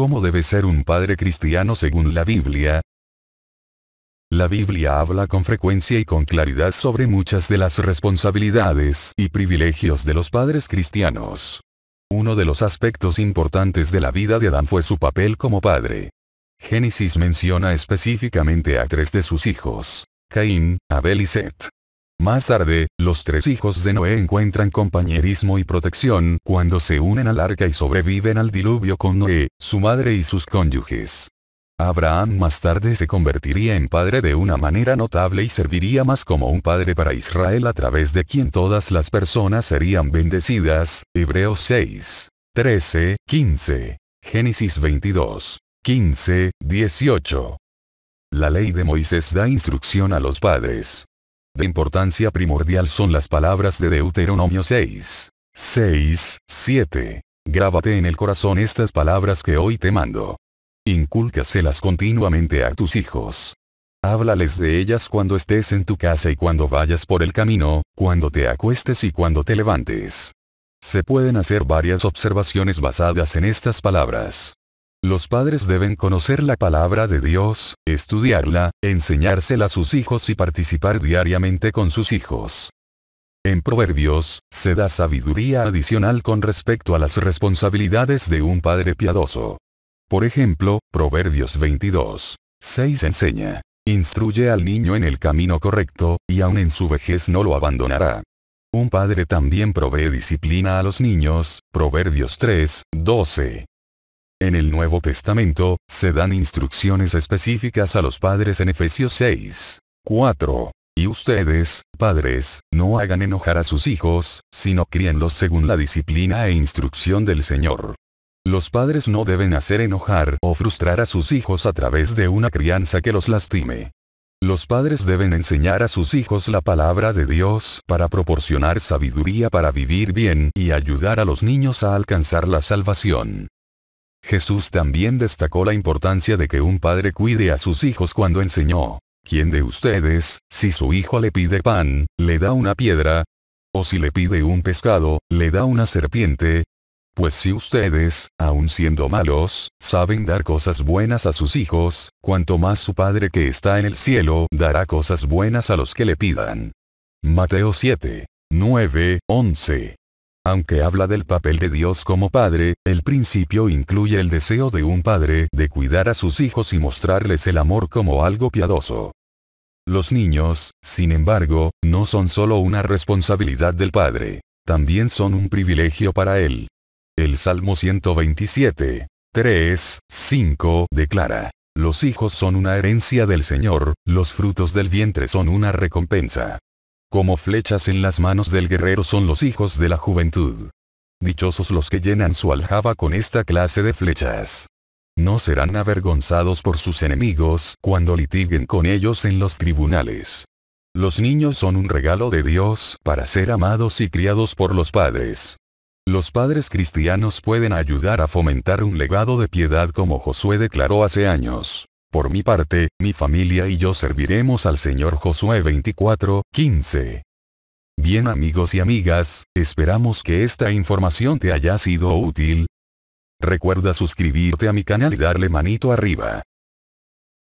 ¿Cómo debe ser un padre cristiano según la Biblia? La Biblia habla con frecuencia y con claridad sobre muchas de las responsabilidades y privilegios de los padres cristianos. Uno de los aspectos importantes de la vida de Adán fue su papel como padre. Génesis menciona específicamente a tres de sus hijos, Caín, Abel y Seth. Más tarde, los tres hijos de Noé encuentran compañerismo y protección cuando se unen al arca y sobreviven al diluvio con Noé, su madre y sus cónyuges. Abraham más tarde se convertiría en padre de una manera notable y serviría más como un padre para Israel a través de quien todas las personas serían bendecidas. Hebreos 6. 13, 15. Génesis 22. 15, 18. La ley de Moisés da instrucción a los padres, de importancia primordial son las palabras de Deuteronomio 6. 6, 7. Grábate en el corazón estas palabras que hoy te mando. Incúlcaselas continuamente a tus hijos. Háblales de ellas cuando estés en tu casa y cuando vayas por el camino, cuando te acuestes y cuando te levantes. Se pueden hacer varias observaciones basadas en estas palabras. Los padres deben conocer la palabra de Dios, estudiarla, enseñársela a sus hijos y participar diariamente con sus hijos. En Proverbios, se da sabiduría adicional con respecto a las responsabilidades de un padre piadoso. Por ejemplo, Proverbios 22. 6 enseña. Instruye al niño en el camino correcto, y aun en su vejez no lo abandonará. Un padre también provee disciplina a los niños, Proverbios 3, 12. En el Nuevo Testamento, se dan instrucciones específicas a los padres en Efesios 6. 4. Y ustedes, padres, no hagan enojar a sus hijos, sino críenlos según la disciplina e instrucción del Señor. Los padres no deben hacer enojar o frustrar a sus hijos a través de una crianza que los lastime. Los padres deben enseñar a sus hijos la palabra de Dios para proporcionar sabiduría para vivir bien y ayudar a los niños a alcanzar la salvación. Jesús también destacó la importancia de que un padre cuide a sus hijos cuando enseñó. ¿Quién de ustedes, si su hijo le pide pan, le da una piedra? ¿O si le pide un pescado, le da una serpiente? Pues si ustedes, aun siendo malos, saben dar cosas buenas a sus hijos, cuanto más su Padre que está en el cielo dará cosas buenas a los que le pidan. Mateo 7. 9, 11. Aunque habla del papel de Dios como padre, el principio incluye el deseo de un padre de cuidar a sus hijos y mostrarles el amor como algo piadoso. Los niños, sin embargo, no son solo una responsabilidad del padre, también son un privilegio para él. El Salmo 127, 3, 5 declara, Los hijos son una herencia del Señor, los frutos del vientre son una recompensa. Como flechas en las manos del guerrero son los hijos de la juventud. Dichosos los que llenan su aljaba con esta clase de flechas. No serán avergonzados por sus enemigos cuando litiguen con ellos en los tribunales. Los niños son un regalo de Dios para ser amados y criados por los padres. Los padres cristianos pueden ayudar a fomentar un legado de piedad como Josué declaró hace años. Por mi parte, mi familia y yo serviremos al Señor Josué 24, 15. Bien amigos y amigas, esperamos que esta información te haya sido útil. Recuerda suscribirte a mi canal y darle manito arriba.